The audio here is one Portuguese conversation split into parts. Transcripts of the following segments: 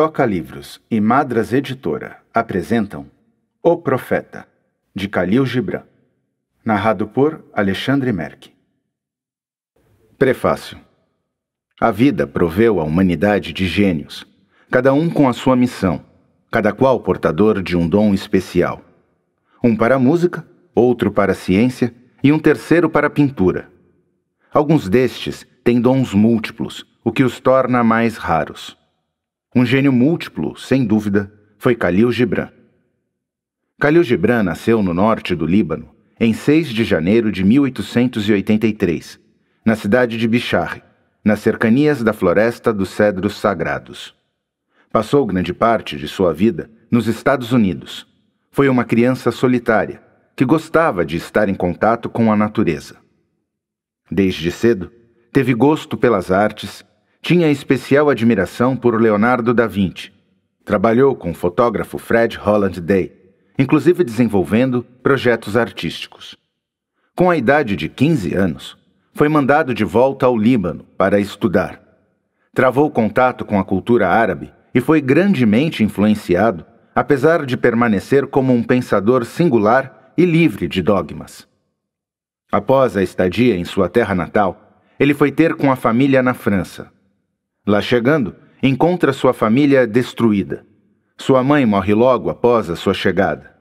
Toca Livros e Madras Editora apresentam O Profeta, de Khalil Gibran, narrado por Alexandre Merck. Prefácio A vida proveu à humanidade de gênios, cada um com a sua missão, cada qual portador de um dom especial. Um para a música, outro para a ciência e um terceiro para a pintura. Alguns destes têm dons múltiplos, o que os torna mais raros. Um gênio múltiplo, sem dúvida, foi Khalil Gibran. Khalil Gibran nasceu no norte do Líbano em 6 de janeiro de 1883, na cidade de Bicharre, nas cercanias da Floresta dos Cedros Sagrados. Passou grande parte de sua vida nos Estados Unidos. Foi uma criança solitária que gostava de estar em contato com a natureza. Desde cedo, teve gosto pelas artes tinha especial admiração por Leonardo da Vinci. Trabalhou com o fotógrafo Fred Holland Day, inclusive desenvolvendo projetos artísticos. Com a idade de 15 anos, foi mandado de volta ao Líbano para estudar. Travou contato com a cultura árabe e foi grandemente influenciado, apesar de permanecer como um pensador singular e livre de dogmas. Após a estadia em sua terra natal, ele foi ter com a família na França. Lá chegando, encontra sua família destruída. Sua mãe morre logo após a sua chegada.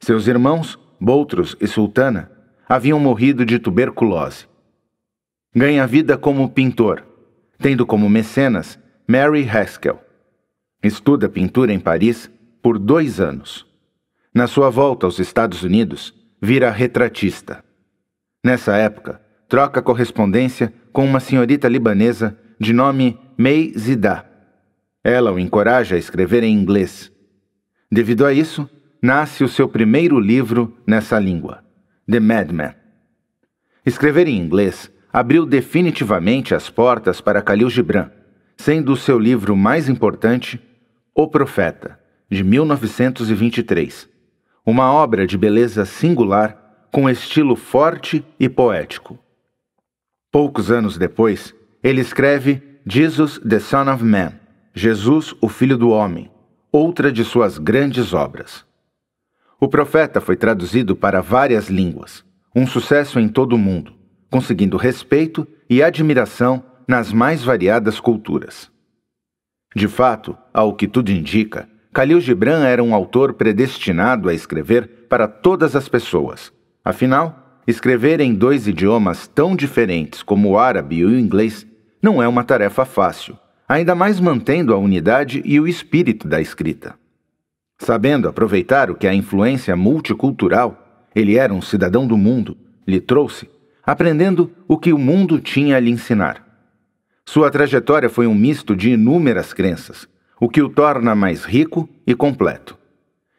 Seus irmãos, Boutros e Sultana, haviam morrido de tuberculose. Ganha vida como pintor, tendo como mecenas Mary Haskell. Estuda pintura em Paris por dois anos. Na sua volta aos Estados Unidos, vira retratista. Nessa época, troca correspondência com uma senhorita libanesa de nome Mei Zida. Ela o encoraja a escrever em inglês. Devido a isso, nasce o seu primeiro livro nessa língua, The Madman. Escrever em inglês abriu definitivamente as portas para Khalil Gibran, sendo o seu livro mais importante, O Profeta, de 1923, uma obra de beleza singular com estilo forte e poético. Poucos anos depois, ele escreve Jesus, the Son of Man, Jesus, o Filho do Homem, outra de suas grandes obras. O profeta foi traduzido para várias línguas, um sucesso em todo o mundo, conseguindo respeito e admiração nas mais variadas culturas. De fato, ao que tudo indica, Khalil Gibran era um autor predestinado a escrever para todas as pessoas. Afinal, Escrever em dois idiomas tão diferentes como o árabe e o inglês não é uma tarefa fácil, ainda mais mantendo a unidade e o espírito da escrita. Sabendo aproveitar o que a influência multicultural, ele era um cidadão do mundo, lhe trouxe, aprendendo o que o mundo tinha a lhe ensinar. Sua trajetória foi um misto de inúmeras crenças, o que o torna mais rico e completo.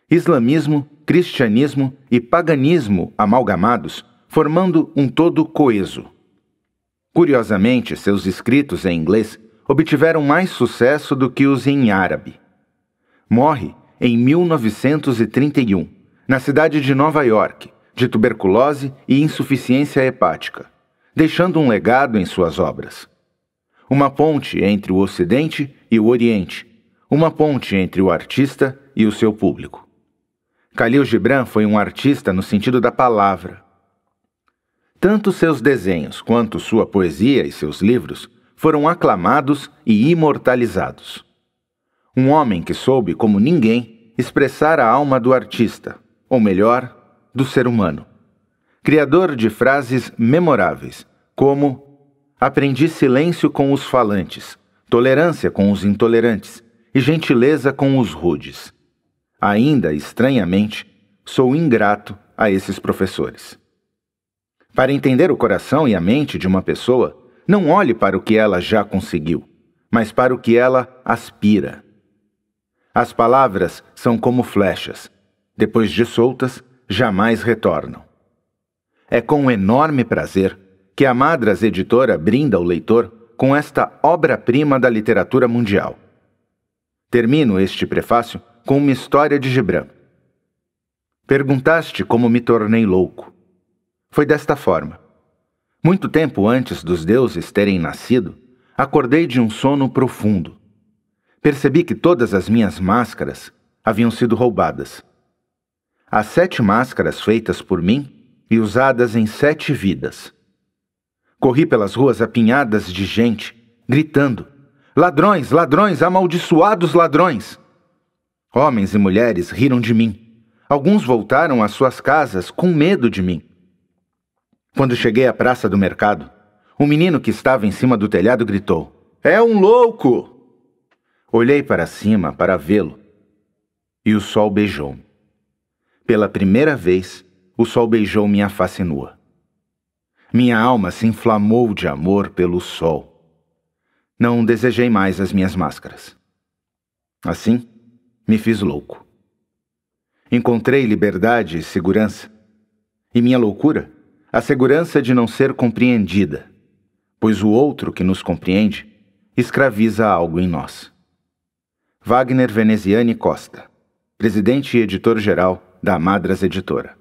Islamismo, cristianismo e paganismo amalgamados formando um todo coeso. Curiosamente, seus escritos em inglês obtiveram mais sucesso do que os em árabe. Morre em 1931, na cidade de Nova York, de tuberculose e insuficiência hepática, deixando um legado em suas obras. Uma ponte entre o Ocidente e o Oriente, uma ponte entre o artista e o seu público. Khalil Gibran foi um artista no sentido da palavra, tanto seus desenhos quanto sua poesia e seus livros foram aclamados e imortalizados. Um homem que soube, como ninguém, expressar a alma do artista, ou melhor, do ser humano. Criador de frases memoráveis, como Aprendi silêncio com os falantes, tolerância com os intolerantes e gentileza com os rudes. Ainda, estranhamente, sou ingrato a esses professores. Para entender o coração e a mente de uma pessoa, não olhe para o que ela já conseguiu, mas para o que ela aspira. As palavras são como flechas, depois de soltas, jamais retornam. É com enorme prazer que a Madras Editora brinda o leitor com esta obra-prima da literatura mundial. Termino este prefácio com uma história de Gibran. Perguntaste como me tornei louco. Foi desta forma. Muito tempo antes dos deuses terem nascido, acordei de um sono profundo. Percebi que todas as minhas máscaras haviam sido roubadas. As sete máscaras feitas por mim e usadas em sete vidas. Corri pelas ruas apinhadas de gente, gritando: Ladrões, ladrões, amaldiçoados ladrões! Homens e mulheres riram de mim. Alguns voltaram às suas casas com medo de mim. Quando cheguei à praça do mercado, um menino que estava em cima do telhado gritou: É um louco! Olhei para cima para vê-lo e o sol beijou-me. Pela primeira vez, o sol beijou minha face nua. Minha alma se inflamou de amor pelo sol. Não desejei mais as minhas máscaras. Assim, me fiz louco. Encontrei liberdade e segurança. E minha loucura a segurança de não ser compreendida, pois o outro que nos compreende escraviza algo em nós. Wagner Veneziane Costa, presidente e editor-geral da Madras Editora.